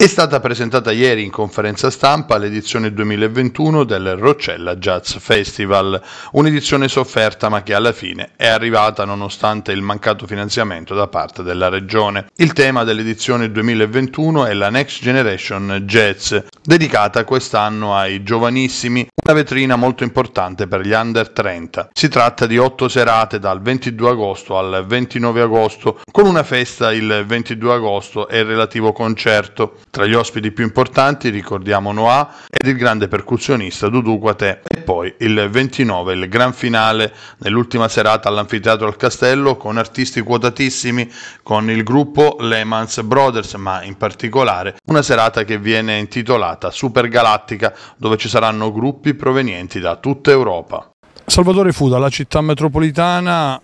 È stata presentata ieri in conferenza stampa l'edizione 2021 del Roccella Jazz Festival, un'edizione sofferta ma che alla fine è arrivata nonostante il mancato finanziamento da parte della regione. Il tema dell'edizione 2021 è la Next Generation Jazz, dedicata quest'anno ai giovanissimi, una vetrina molto importante per gli under 30. Si tratta di otto serate dal 22 agosto al 29 agosto, con una festa il 22 agosto e il relativo concerto tra gli ospiti più importanti ricordiamo Noah ed il grande percussionista Dudu Quatè e poi il 29 il gran finale nell'ultima serata all'anfiteatro al castello con artisti quotatissimi con il gruppo Lehman's Brothers ma in particolare una serata che viene intitolata Super Galattica dove ci saranno gruppi provenienti da tutta Europa. Salvatore Fuda, la città metropolitana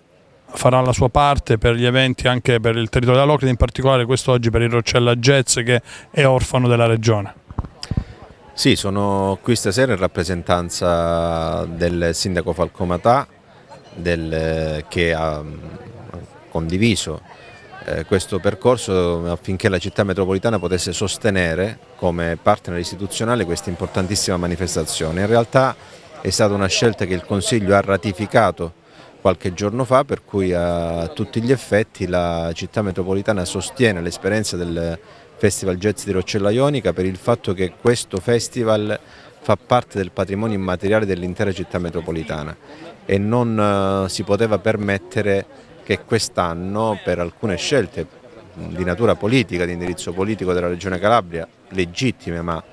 farà la sua parte per gli eventi anche per il territorio della Locri, in particolare quest'oggi per il Roccella Jazz che è orfano della regione. Sì, sono qui stasera in rappresentanza del sindaco Falcomatà del, che ha condiviso eh, questo percorso affinché la città metropolitana potesse sostenere come partner istituzionale questa importantissima manifestazione. In realtà è stata una scelta che il Consiglio ha ratificato qualche giorno fa per cui a tutti gli effetti la città metropolitana sostiene l'esperienza del Festival Jazz di Roccella Ionica per il fatto che questo festival fa parte del patrimonio immateriale dell'intera città metropolitana e non eh, si poteva permettere che quest'anno per alcune scelte di natura politica, di indirizzo politico della Regione Calabria, legittime ma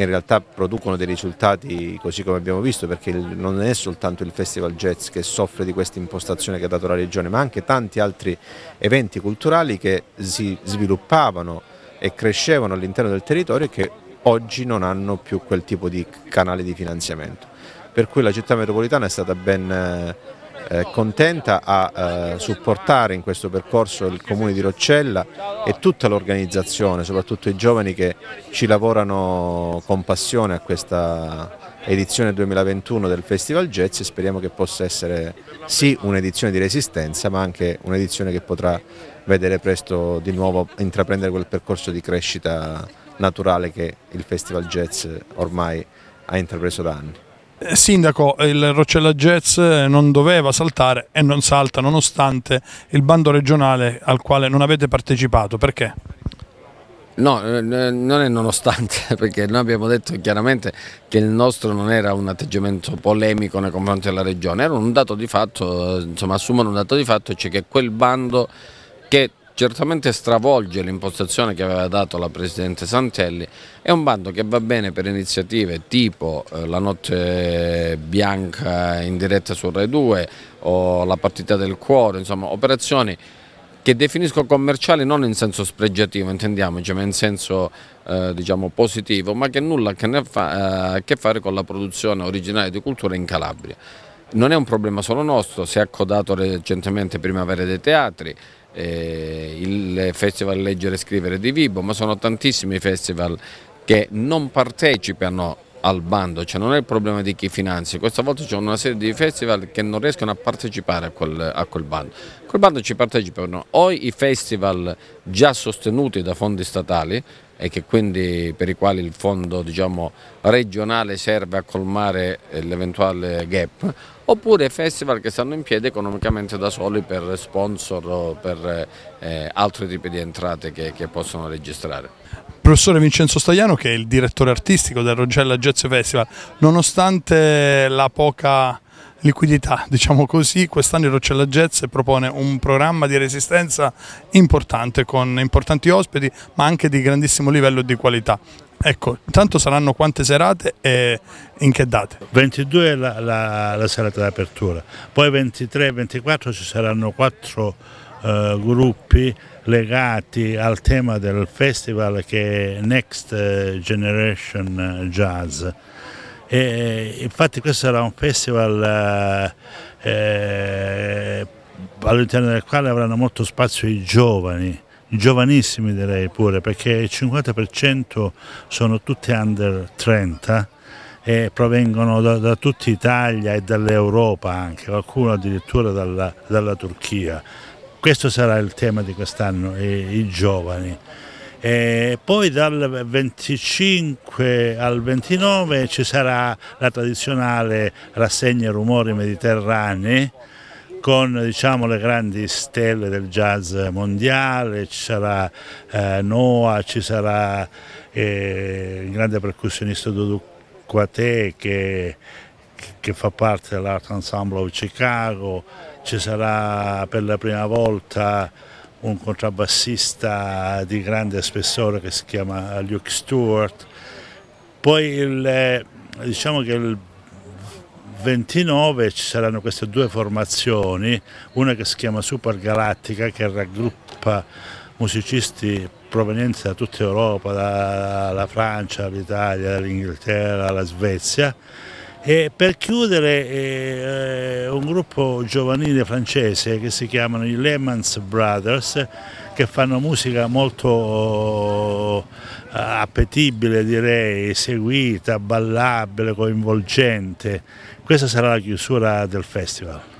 che in realtà producono dei risultati così come abbiamo visto perché non è soltanto il Festival Jazz che soffre di questa impostazione che ha dato la Regione ma anche tanti altri eventi culturali che si sviluppavano e crescevano all'interno del territorio e che oggi non hanno più quel tipo di canale di finanziamento per cui la città metropolitana è stata ben eh, eh, contenta a eh, supportare in questo percorso il comune di Roccella e tutta l'organizzazione, soprattutto i giovani che ci lavorano con passione a questa edizione 2021 del Festival Jazz e speriamo che possa essere sì un'edizione di resistenza ma anche un'edizione che potrà vedere presto di nuovo intraprendere quel percorso di crescita naturale che il Festival Jazz ormai ha intrapreso da anni. Eh, sindaco, il Roccella Jazz eh, non doveva saltare e non salta nonostante il bando regionale al quale non avete partecipato, perché? No, eh, non è nonostante, perché noi abbiamo detto chiaramente che il nostro non era un atteggiamento polemico nei confronti della regione, era un dato di fatto, insomma assumono un dato di fatto, cioè che quel bando che certamente stravolge l'impostazione che aveva dato la Presidente Santelli, è un bando che va bene per iniziative tipo eh, la notte bianca in diretta su Rai 2 o la partita del cuore, insomma operazioni che definisco commerciali non in senso spregiativo, intendiamoci, ma in senso eh, diciamo, positivo, ma che nulla ha a che eh, fare con la produzione originale di cultura in Calabria non è un problema solo nostro, si è accodato recentemente Primavera dei Teatri, eh, il Festival Leggere e Scrivere di Vibo, ma sono tantissimi i festival che non partecipano al bando, cioè non è il problema di chi finanzi, questa volta c'è una serie di festival che non riescono a partecipare a quel, a quel bando. A quel bando ci partecipano o i festival già sostenuti da fondi statali, e quindi, per i quali il fondo diciamo, regionale serve a colmare eh, l'eventuale gap, oppure festival che stanno in piedi economicamente da soli per sponsor o per eh, altri tipi di entrate che, che possono registrare professore Vincenzo Stagliano che è il direttore artistico del Rogella Jazz Festival, nonostante la poca liquidità, diciamo così, quest'anno il Roccella Jazz propone un programma di resistenza importante con importanti ospiti ma anche di grandissimo livello di qualità. Ecco, intanto saranno quante serate e in che date? 22 è la, la, la serata d'apertura, poi 23 e 24 ci saranno quattro eh, gruppi legati al tema del festival che è Next eh, Generation eh, Jazz. E infatti questo sarà un festival eh, eh, all'interno del quale avranno molto spazio i giovani, giovanissimi direi pure, perché il 50% sono tutti under 30 e provengono da, da tutta Italia e dall'Europa anche, qualcuno addirittura dalla, dalla, Turchia. Questo sarà il tema di quest'anno, i, i giovani. E poi dal 25 al 29 ci sarà la tradizionale rassegna rumori mediterranei con diciamo, le grandi stelle del jazz mondiale, ci sarà eh, Noah, ci sarà eh, il grande percussionista Dudu Quate che, che fa parte dell'Art Ensemble of Chicago, ci sarà per la prima volta un contrabbassista di grande spessore che si chiama Luke Stewart. Poi il, eh, diciamo che il 29 ci saranno queste due formazioni, una che si chiama Super Galattica che raggruppa musicisti provenienti da tutta Europa, dalla Francia, l'Italia, dall'Inghilterra, la Svezia e per chiudere eh, eh, un gruppo giovanile francese che si chiamano i Lemans Brothers che fanno musica molto eh, appetibile direi, seguita, ballabile, coinvolgente. Questa sarà la chiusura del festival.